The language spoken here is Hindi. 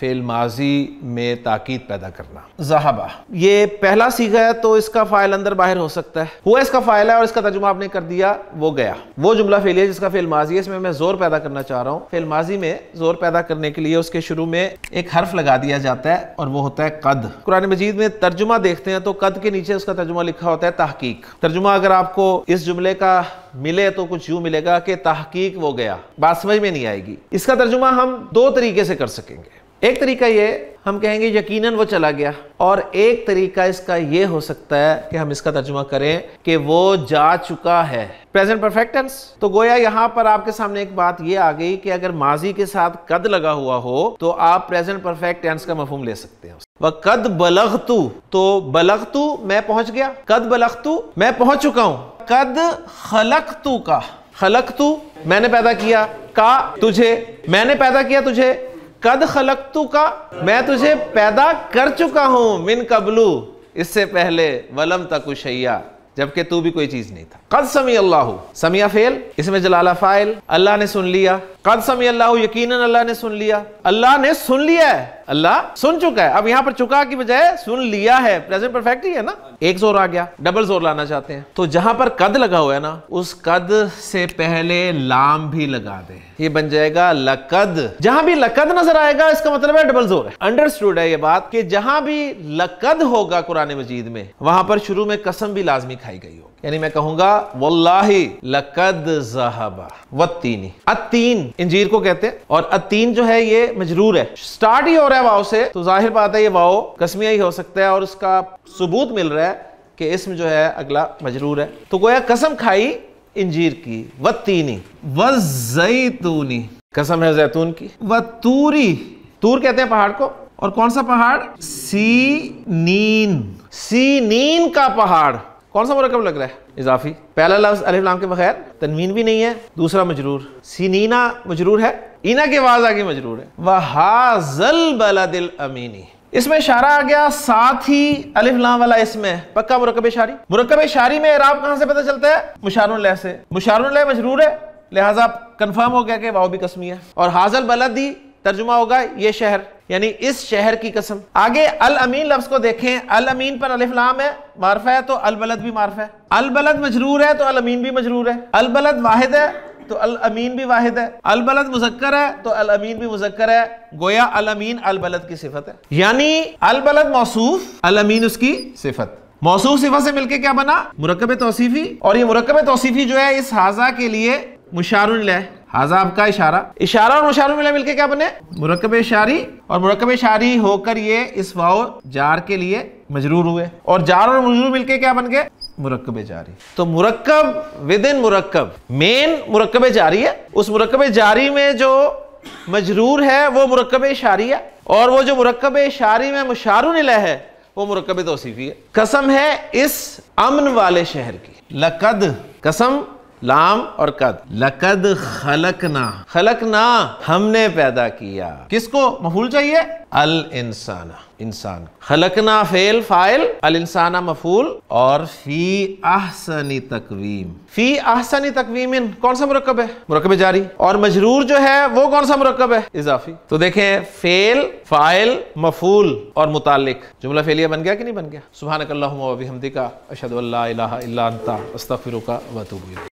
फेल माजी में ताकीद पैदा करना जहाबा ये पहला सीखा है तो इसका फाइल अंदर बाहर हो सकता है हुआ इसका फाइल है और इसका तर्जुमा आपने कर दिया वो गया वो जुमला फेल है जिसका फेल माजी है इसमें मैं जोर पैदा करना चाह रहा हूँ फेल माजी में जोर पैदा करने के लिए उसके शुरू में एक हर्फ लगा दिया जाता है और वो होता है कद कुरान मजीद में तर्जुमा देखते हैं तो कद के नीचे उसका तर्जुमा लिखा होता है तहकीक तर्जुमा अगर आपको इस जुमले का मिले तो कुछ यूं मिलेगा कि तहकीक वो गया बात समझ में नहीं आएगी इसका तर्जुमा हम दो तरीके से कर सकेंगे एक तरीका ये हम कहेंगे यकीनन वो चला गया और एक तरीका इसका ये हो सकता है कि हम इसका तर्जुमा करें कि वो जा चुका है प्रेजेंट परफेक्टेंस तो गोया यहाँ पर आपके सामने एक बात ये आ गई कि अगर माजी के साथ कद लगा हुआ हो तो आप प्रेजेंट परफेक्ट टेंस का मफहम ले सकते हैं वह कद बलखतु तो बलखतु मैं पहुंच गया कद बलखतु मैं पहुंच चुका हूं कद खलकतु का खलकतु मैंने पैदा किया का तुझे मैंने पैदा किया तुझे कद खलकतु का मैं तुझे पैदा कर चुका हूं मिन कबलू इससे पहले वलम तक उशैया जबकि तू भी कोई चीज नहीं था कद समी अल्लाह समिया फेल इसमें जलाला फाइल अल्लाह ने सुन लिया कद समी अल्लाह यकीनन अल्लाह ने सुन लिया अल्लाह ने सुन लिया है अल्लाह सुन चुका है अब यहाँ पर चुका की बजाय सुन लिया है प्रेजेंट परफेक्ट ही है ना एक जोर आ गया डबल जोर लाना चाहते हैं तो जहां पर कद लगा हुआ है ना उस कद से पहले लाम भी लगा दे ये बन जाएगा लकद जहां भी लकद नजर आएगा इसका मतलब है डबल जोर है अंडरस्टूड है ये बात कि जहां भी लकद होगा कुरान मजीद में वहां पर शुरू में कसम भी लाजमी खाई गई होगी यानी मैं कहूंगा वल्लाही लकद जहबा वत्तीनी अतीन इंजीर को कहते हैं और अतीन जो है ये मजरूर है स्टार्ट ही हो रहा है वाव से तो जाहिर बात है ये वाव कसमिया ही हो सकता है और उसका सबूत मिल रहा है कि इसम जो है अगला मजरूर है तो गोया कसम खाई इंजीर की व तीनी व कसम है जैतून की व तूरी तूर कहते हैं पहाड़ को और कौन सा पहाड़ सी नीन सी नीन का पहाड़ कौन सा मरकब लग रहा है इजाफी पहला लफ्ज लाम के बगैर तनवीन भी नहीं है दूसरा मजरूर सीनीना मजरूर है इना के बाद आगे मजरूर है वहाजल दिल अमीनी इसमें इशारा आ गया साथ ही अलिफ लाम वाला इसमें पक्का मुरकब शारी मुरकब शारी में इराब कहां से पता चलता है मुशारुल से मुशारुल मजरूर है लिहाजा कन्फर्म हो गया कि वाओ भी कसमी है और हाजल बलदी तर्जुमा होगा ये शहर यानी इस शहर की कसम आगे अल अमीन लफ्ज को देखें अल अमीन पर अलिफ लाम है मारफा है तो अल बलद भी मारफा है अल बलद मजरूर है तो अल अमीन भी मजरूर है अल बलद वाहिद है तो अल अमीन भी वाहिद है अल बलद मुजक्कर है तो अल अमीन भी मुजक्कर है गोया अल अमीन अल बलद की सिफत है यानी अल बलद मौसूफ अल अमीन उसकी सिफत मौसू सिफा से मिलकर क्या बना मुरकब तोसीफी और ये मुरकब तोसीफी जो है इस हाजा के लिए मुशारुल है हाजा आपका इशारा इशारा और मुशारू मिला मिलकर क्या बने मुरकब शारी और मुरकब शारी होकर ये इस वाओ जार के लिए मजरूर हुए और जार और मजरूर मिलकर क्या बन गए मुरकबे जारी तो मुरकब विद इन मुरकब मेन मुरकबे जारी है उस मुरकबे जारी में जो मजरूर है वो इशारी है और वो जो मुरकबे शारी में मुशारुन है वो मुरकबे तोसीफ़ी है कसम है इस अमन वाले शहर की लकद कसम लाम और कद लकद खलकना खलकना हमने पैदा किया किसको मफूल चाहिए अल इंसाना इंसान खलकना फेल फाइल अल इंसाना मफूल और फी आहसनी तकवीम फी आहसनी तकवीम इन कौन सा मुरकब है मुरकब जारी और मजरूर जो है वो कौन सा मुरकब है इजाफी तो देखें फेल फाइल मफूल और मुतालिक जुमला फेलिया बन गया कि नहीं बन गया सुबह नकल्ला हमदिका अशद अल्ला